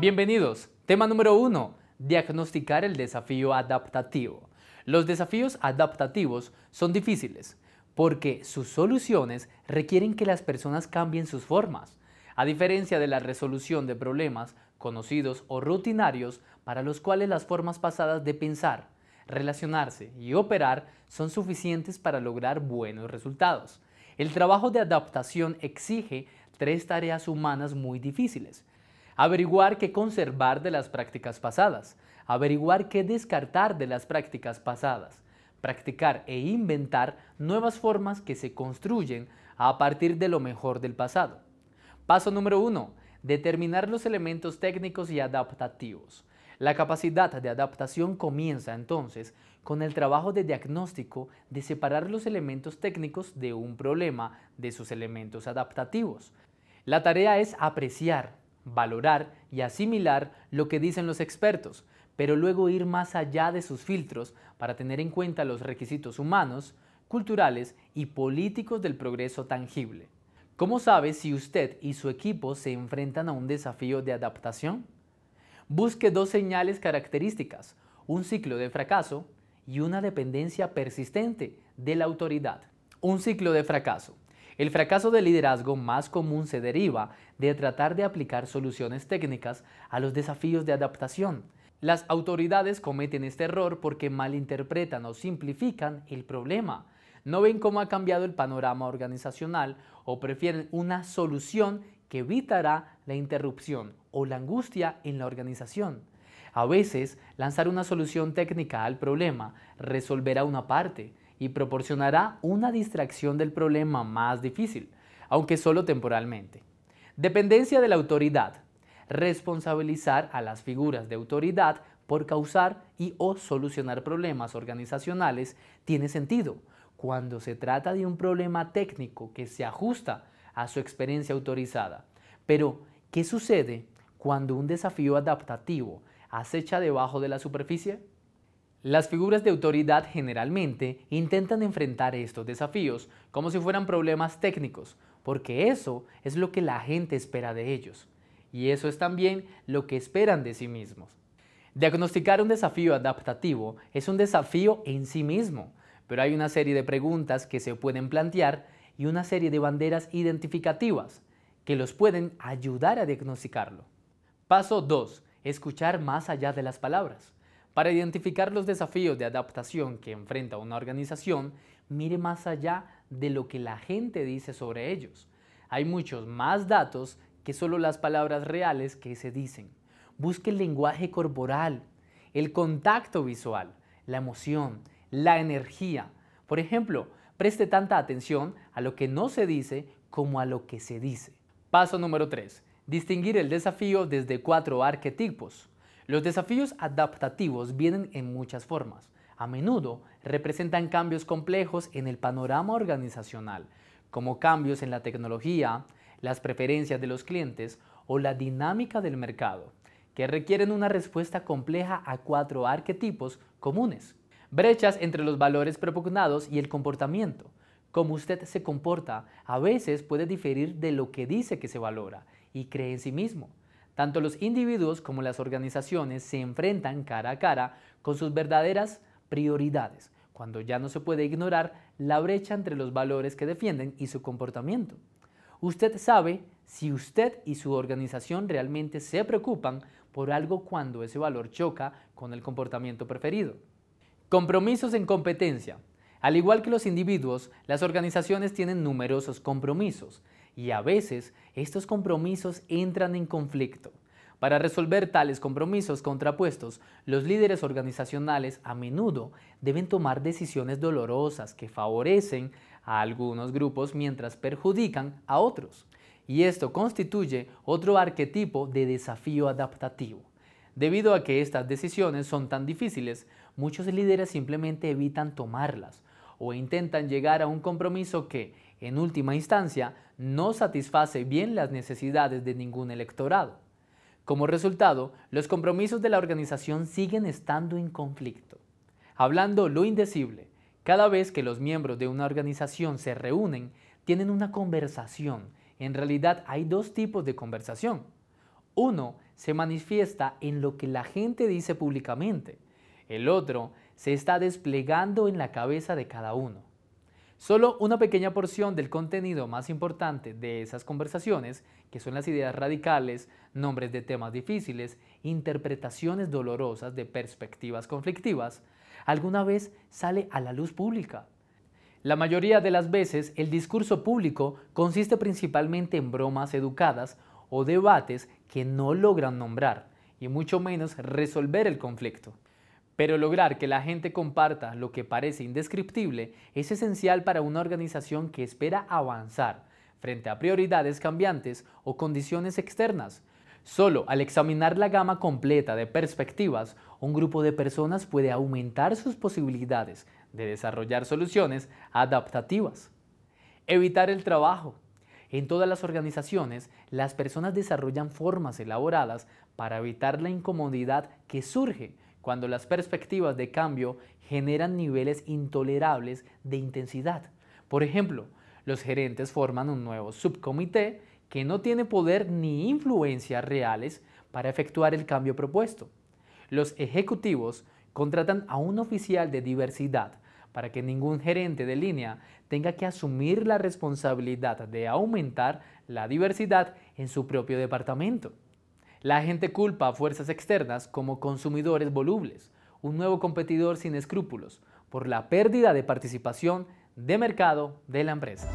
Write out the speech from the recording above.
Bienvenidos. Tema número uno. Diagnosticar el desafío adaptativo. Los desafíos adaptativos son difíciles porque sus soluciones requieren que las personas cambien sus formas, a diferencia de la resolución de problemas conocidos o rutinarios para los cuales las formas pasadas de pensar, relacionarse y operar son suficientes para lograr buenos resultados. El trabajo de adaptación exige tres tareas humanas muy difíciles, averiguar qué conservar de las prácticas pasadas, averiguar qué descartar de las prácticas pasadas, practicar e inventar nuevas formas que se construyen a partir de lo mejor del pasado. Paso número uno. Determinar los elementos técnicos y adaptativos. La capacidad de adaptación comienza entonces con el trabajo de diagnóstico de separar los elementos técnicos de un problema de sus elementos adaptativos. La tarea es apreciar, valorar y asimilar lo que dicen los expertos, pero luego ir más allá de sus filtros para tener en cuenta los requisitos humanos, culturales y políticos del progreso tangible. ¿Cómo sabe si usted y su equipo se enfrentan a un desafío de adaptación? Busque dos señales características, un ciclo de fracaso y una dependencia persistente de la autoridad. Un ciclo de fracaso. El fracaso del liderazgo más común se deriva de tratar de aplicar soluciones técnicas a los desafíos de adaptación. Las autoridades cometen este error porque malinterpretan o simplifican el problema. No ven cómo ha cambiado el panorama organizacional o prefieren una solución que evitará la interrupción o la angustia en la organización. A veces, lanzar una solución técnica al problema resolverá una parte, y proporcionará una distracción del problema más difícil, aunque solo temporalmente. Dependencia de la autoridad. Responsabilizar a las figuras de autoridad por causar y o solucionar problemas organizacionales tiene sentido cuando se trata de un problema técnico que se ajusta a su experiencia autorizada. Pero, ¿qué sucede cuando un desafío adaptativo acecha debajo de la superficie? Las figuras de autoridad generalmente intentan enfrentar estos desafíos como si fueran problemas técnicos, porque eso es lo que la gente espera de ellos, y eso es también lo que esperan de sí mismos. Diagnosticar un desafío adaptativo es un desafío en sí mismo, pero hay una serie de preguntas que se pueden plantear y una serie de banderas identificativas que los pueden ayudar a diagnosticarlo. Paso 2. Escuchar más allá de las palabras. Para identificar los desafíos de adaptación que enfrenta una organización, mire más allá de lo que la gente dice sobre ellos. Hay muchos más datos que solo las palabras reales que se dicen. Busque el lenguaje corporal, el contacto visual, la emoción, la energía. Por ejemplo, preste tanta atención a lo que no se dice como a lo que se dice. Paso número 3. Distinguir el desafío desde cuatro arquetipos. Los desafíos adaptativos vienen en muchas formas. A menudo representan cambios complejos en el panorama organizacional, como cambios en la tecnología, las preferencias de los clientes o la dinámica del mercado, que requieren una respuesta compleja a cuatro arquetipos comunes. Brechas entre los valores propugnados y el comportamiento. Como usted se comporta a veces puede diferir de lo que dice que se valora y cree en sí mismo. Tanto los individuos como las organizaciones se enfrentan cara a cara con sus verdaderas prioridades, cuando ya no se puede ignorar la brecha entre los valores que defienden y su comportamiento. Usted sabe si usted y su organización realmente se preocupan por algo cuando ese valor choca con el comportamiento preferido. Compromisos en competencia. Al igual que los individuos, las organizaciones tienen numerosos compromisos y a veces estos compromisos entran en conflicto. Para resolver tales compromisos contrapuestos, los líderes organizacionales a menudo deben tomar decisiones dolorosas que favorecen a algunos grupos mientras perjudican a otros. Y esto constituye otro arquetipo de desafío adaptativo. Debido a que estas decisiones son tan difíciles, muchos líderes simplemente evitan tomarlas o intentan llegar a un compromiso que, en última instancia, no satisface bien las necesidades de ningún electorado. Como resultado, los compromisos de la organización siguen estando en conflicto. Hablando lo indecible, cada vez que los miembros de una organización se reúnen, tienen una conversación. En realidad hay dos tipos de conversación. Uno se manifiesta en lo que la gente dice públicamente. El otro se está desplegando en la cabeza de cada uno. Solo una pequeña porción del contenido más importante de esas conversaciones, que son las ideas radicales, nombres de temas difíciles, interpretaciones dolorosas de perspectivas conflictivas, alguna vez sale a la luz pública. La mayoría de las veces el discurso público consiste principalmente en bromas educadas o debates que no logran nombrar y mucho menos resolver el conflicto. Pero lograr que la gente comparta lo que parece indescriptible es esencial para una organización que espera avanzar frente a prioridades cambiantes o condiciones externas. Solo al examinar la gama completa de perspectivas, un grupo de personas puede aumentar sus posibilidades de desarrollar soluciones adaptativas. Evitar el trabajo. En todas las organizaciones, las personas desarrollan formas elaboradas para evitar la incomodidad que surge cuando las perspectivas de cambio generan niveles intolerables de intensidad. Por ejemplo, los gerentes forman un nuevo subcomité que no tiene poder ni influencia reales para efectuar el cambio propuesto. Los ejecutivos contratan a un oficial de diversidad para que ningún gerente de línea tenga que asumir la responsabilidad de aumentar la diversidad en su propio departamento. La gente culpa a fuerzas externas como consumidores volubles, un nuevo competidor sin escrúpulos, por la pérdida de participación de mercado de la empresa.